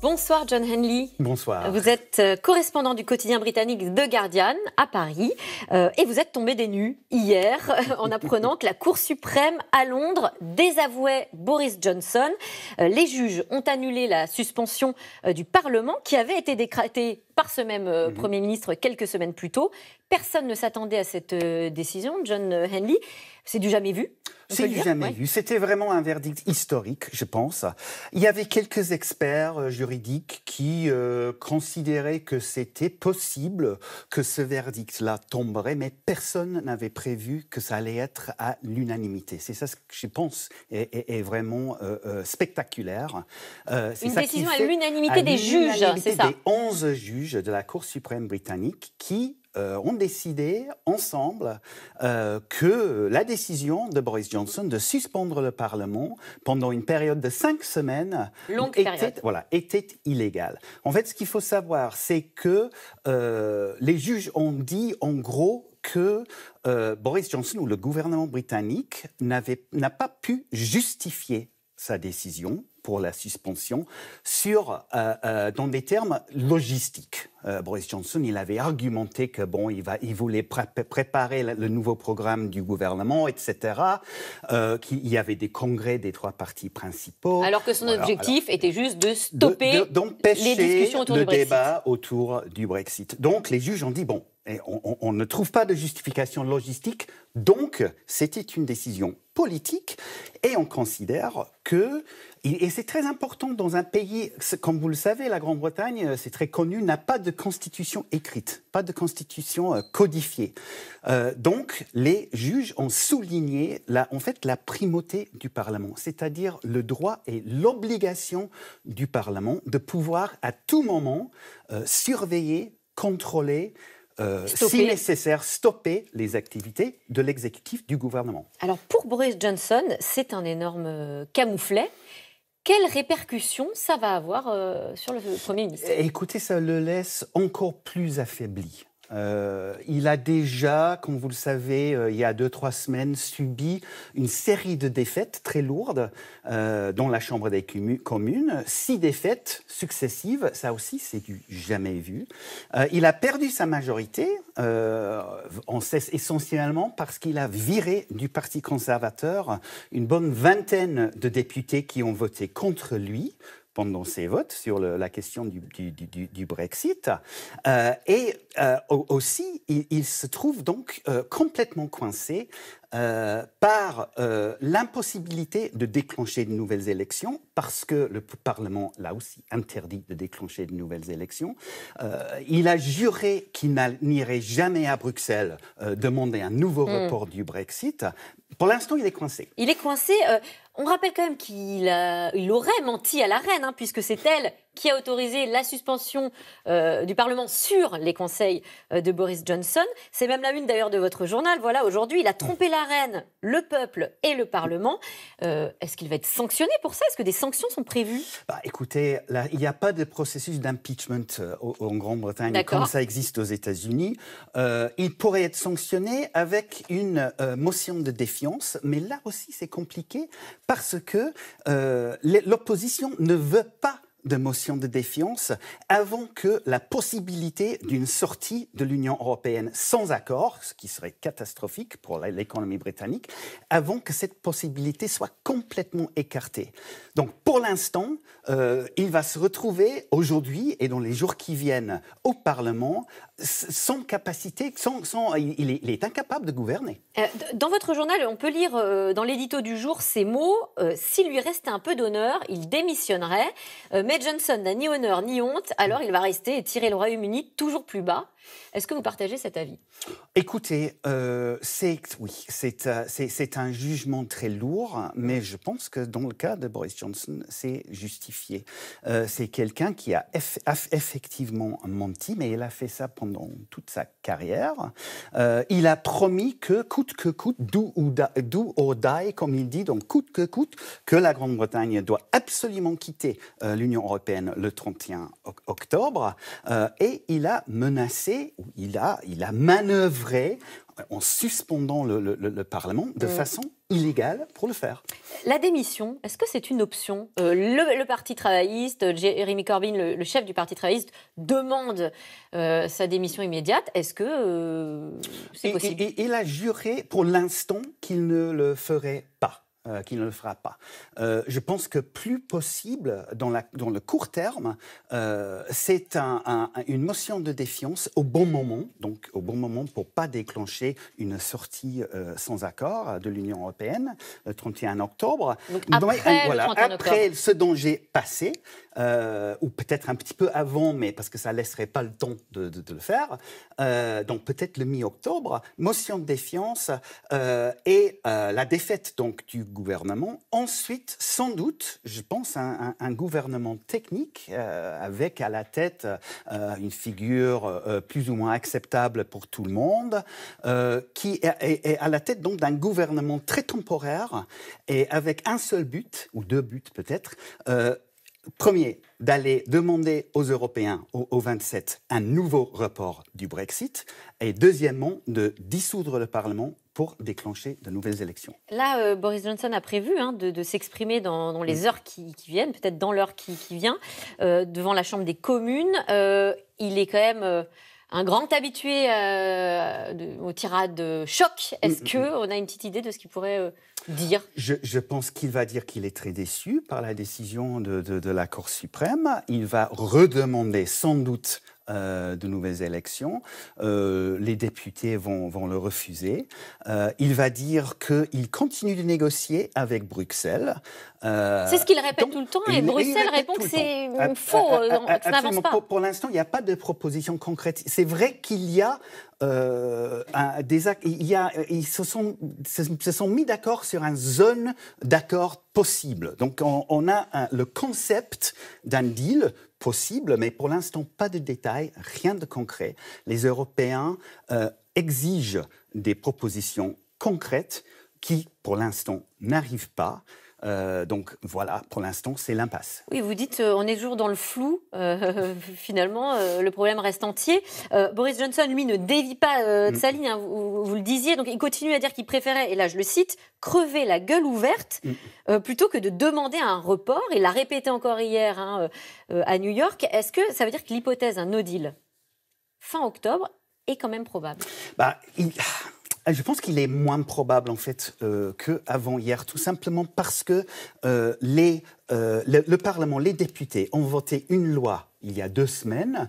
Bonsoir John Henley. Bonsoir. Vous êtes euh, correspondant du quotidien britannique The Guardian à Paris euh, et vous êtes tombé des nues hier euh, en apprenant que la Cour suprême à Londres désavouait Boris Johnson. les juges ont annulé la suspension du Parlement qui avait été décrétée par ce même mm-hmm. Premier ministre quelques semaines plus tôt. Personne ne s'attendait à cette euh, décision. John euh, Henley, c'est du jamais vu. C'est du jamais vu. C'était vraiment un verdict historique, je pense. Il y avait quelques experts euh, juridiques qui considéraient que c'était possible que ce verdict-là tomberait, mais personne n'avait prévu que ça allait être à l'unanimité. C'est ça que je pense est, vraiment spectaculaire. Une décision à l'unanimité des juges, c'est ça. Des 11 juges de la Cour suprême britannique qui euh, ont décidé ensemble euh, que la décision de Boris Johnson de suspendre le Parlement pendant une période de cinq semaines était, illégale. En fait, ce qu'il faut savoir, c'est que euh, les juges ont dit en gros que Boris Johnson ou le gouvernement britannique n'a pas pu justifier sa décision pour la suspension sur, euh, euh, dans des termes logistiques. Euh, Boris Johnson, il avait argumenté que bon, il, va, il voulait préparer le nouveau programme du gouvernement, etc. Euh, qu'il y avait des congrès des trois partis principaux. Alors que son objectif était juste de stopper les discussions autour le du Brexit. débat autour du Brexit. Donc les juges ont dit bon, on, on ne trouve pas de justification logistique, donc c'était une décision politique et on considère que, et c'est très important dans un pays, comme vous le savez, la Grande-Bretagne, euh, c'est très connu, n'a pas de constitution écrite, pas de constitution euh, codifiée. Euh, donc les juges ont souligné la, en fait la primauté du Parlement, c'est-à-dire le droit et l'obligation du Parlement de pouvoir à tout moment surveiller, contrôler, euh, si nécessaire, stopper les activités de l'exécutif du gouvernement. Alors pour Boris Johnson, c'est un énorme euh, camouflet. Quelles répercussions ça va avoir euh, sur le Premier ministre Écoutez, ça le laisse encore plus affaibli. Euh, il a déjà, comme vous le savez, euh, il y a deux, trois semaines, subi une série de défaites très lourdes euh, dans la Chambre des communes. Six défaites successives, ça aussi, c'est du jamais vu. il a perdu sa majorité, on cesse essentiellement parce qu'il a viré du Parti conservateur une bonne vingtaine de députés qui ont voté contre lui pendant ses votes sur la question du, Brexit. Euh, et euh, aussi, il, se trouve donc euh, complètement coincé par l'impossibilité de déclencher de nouvelles élections, parce que le Parlement l'a aussi interdit de déclencher de nouvelles élections. il a juré qu'il n'irait jamais à Bruxelles demander un nouveau hmm. report du Brexit. Pour l'instant, il est coincé. Il est coincé. On rappelle quand même qu'il aurait menti à la reine, hein, puisque c'est elle qui a autorisé la suspension euh, du Parlement sur les conseils euh, de Boris Johnson. C'est même la une d'ailleurs de votre journal. Voilà, aujourd'hui, il a trompé la reine, le peuple et le Parlement. Euh, est-ce qu'il va être sanctionné pour ça Est-ce que des sanctions sont prévues bah, Écoutez, il n'y a pas de processus d'impeachment en Grande-Bretagne comme ça existe aux États-Unis. il pourrait être sanctionné avec une motion de défiance, mais là aussi, c'est compliqué parce que euh, l'opposition ne veut pas de motion de défiance avant que la possibilité d'une sortie de l'Union européenne sans accord, ce qui serait catastrophique pour l'économie britannique, avant que cette possibilité soit complètement écartée. Donc pour l'instant, euh, il va se retrouver aujourd'hui et dans les jours qui viennent au Parlement sans capacité, sans, sans il, est, incapable de gouverner. Euh, dans votre journal, on peut lire euh, dans l'édito du jour ces mots, s'il lui restait un peu d'honneur, il démissionnerait mais Johnson n'a ni honneur ni honte, alors il va rester et tirer le Royaume-Uni toujours plus bas. Est-ce que vous partagez cet avis Écoutez, euh, c'est oui, euh, c'est, un jugement très lourd, mais je pense que dans le cas de Boris Johnson, c'est justifié. Euh, c'est quelqu'un qui a, effectivement menti, mais il a fait ça pendant toute sa carrière. il a promis que coûte que coûte, do ou die, comme il dit, donc coûte que coûte, que la Grande-Bretagne doit absolument quitter l'Union européenne le 31 octobre, et il a menacé il a, il a manœuvré en suspendant le, Parlement de mm. façon illégale pour le faire. La démission, est-ce que c'est une option euh, le, Parti travailliste, Jeremy Corbyn, le, chef du Parti travailliste, demande euh, sa démission immédiate. Est-ce que euh, c'est possible Il a juré pour l'instant qu'il ne le ferait pas. Euh, qui ne le fera pas. Euh, je pense que plus possible, dans, la, dans le court terme, euh, c'est un, une motion de défiance au bon moment, donc au bon moment pour pas déclencher une sortie sans accord de l'Union européenne le 31 octobre. après, ce danger passé, ou peut-être un petit peu avant, mais parce que ça laisserait pas le temps de, de le faire, donc peut-être le mi-octobre, motion de défiance et la défaite donc du gouvernement. Ensuite, sans doute, je pense à un, gouvernement technique euh, avec à la tête euh, une figure euh, plus ou moins acceptable pour tout le monde, qui est, à la tête donc d'un gouvernement très temporaire et avec un seul but, ou deux buts peut-être. Premier, d'aller demander aux Européens, aux, 27, un nouveau report du Brexit. Et deuxièmement, de dissoudre le Parlement pour déclencher de nouvelles élections. Là, euh, Boris Johnson a prévu hein, de, s'exprimer dans, les mm. heures qui, viennent, peut-être dans l'heure qui, vient, euh, devant la Chambre des communes. Euh, il est quand même un grand habitué aux tirades de choc. Est-ce mm, qu'on mm, a une petite idée de ce qu'il pourrait dire je, pense qu'il va dire qu'il est très déçu par la décision de, de la Cour suprême. Il va redemander sans doute euh, de nouvelles élections. Euh, les députés vont, le refuser. Euh, il va dire qu'il continue de négocier avec Bruxelles. c'est ce qu'il répète tout le temps et Bruxelles répond que c'est faux, n'avance pas. Pour, l'instant, il n'y a pas de proposition concrète. C'est vrai qu'il y a des il y a, ils se sont, mis d'accord sur une zone d'accord possible. Donc on, a le concept d'un deal possible, mais pour l'instant, pas de détails, rien de concret. Les Européens euh, exigent des propositions concrètes qui, pour l'instant, n'arrivent pas. Euh, donc voilà, pour l'instant, c'est l'impasse. Oui, vous dites, euh, on est toujours dans le flou. Euh, finalement, le problème reste entier. Boris Johnson, lui, ne dévie pas de mm. sa ligne, hein, vous, le disiez. Donc il continue à dire qu'il préférait, et là je le cite, crever la gueule ouverte mm. plutôt que de demander un report. Il l'a répété encore hier hein, à New York. Est-ce que ça veut dire que l'hypothèse, un no deal, fin octobre, est quand même probable bah, ah, ah, je pense qu'il est moins probable en fait euh, qu'avant hier, tout simplement parce que euh, les, euh, le, Parlement, les députés ont voté une loi il y a deux semaines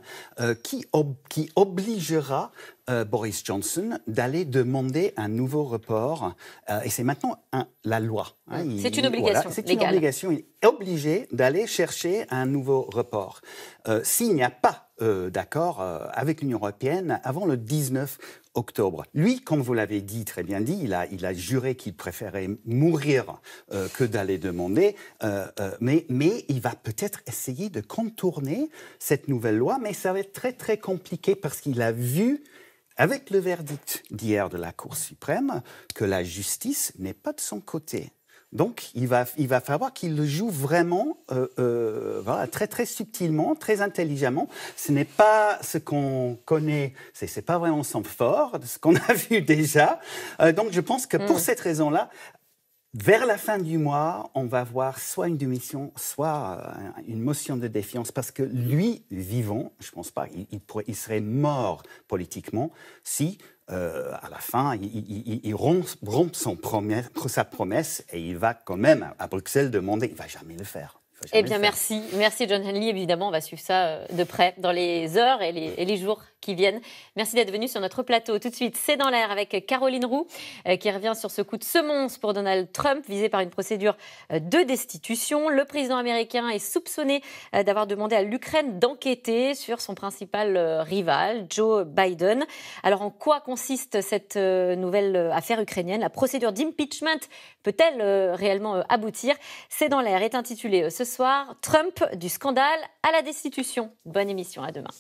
qui, qui obligera euh, Boris Johnson d'aller demander un nouveau report. Euh, et c'est maintenant la loi. Hein, ah, c'est une obligation. c'est une Il est obligé d'aller chercher un nouveau report. Euh, s'il n'y a pas d'accord avec l'Union européenne avant le 19 octobre. Lui, comme vous l'avez dit, très bien dit, il a, juré qu'il préférait mourir que d'aller demander, mais il va peut-être essayer de contourner cette nouvelle loi, mais ça va être très très compliqué parce qu'il a vu avec le verdict d'hier de la Cour suprême que la justice n'est pas de son côté. Donc, il va, il va falloir qu'il le joue vraiment, euh, euh, voilà, très très subtilement, très intelligemment. Ce n'est pas ce qu'on connaît, c'est, n'est pas vraiment son fort, ce qu'on a vu déjà. Euh, donc, je pense que pour mm. cette raison-là, vers la fin du mois, on va voir soit une démission, soit euh, une motion de défiance, parce que lui, vivant, je ne pense pas, il, serait mort politiquement si, euh, à la fin, il, rompt, son sa promesse et il va quand même à Bruxelles demander. Il ne va jamais le faire eh bien, merci. Merci, John Henley. Évidemment, on va suivre ça euh, de près dans les heures et les, jours qui viennent. Merci d'être venu sur notre plateau. Tout de suite, c'est dans l'air avec Caroline Roux, euh, qui revient sur ce coup de semonce pour Donald Trump, visé par une procédure euh, de destitution. Le président américain est soupçonné d'avoir demandé à l'Ukraine d'enquêter sur son principal rival, Joe Biden. Alors, en quoi consiste cette nouvelle affaire ukrainienne La procédure d'impeachment peut-elle réellement aboutir C'est dans l'air est intitulé ce soir, Trump du scandale à la destitution. Bonne émission, à demain.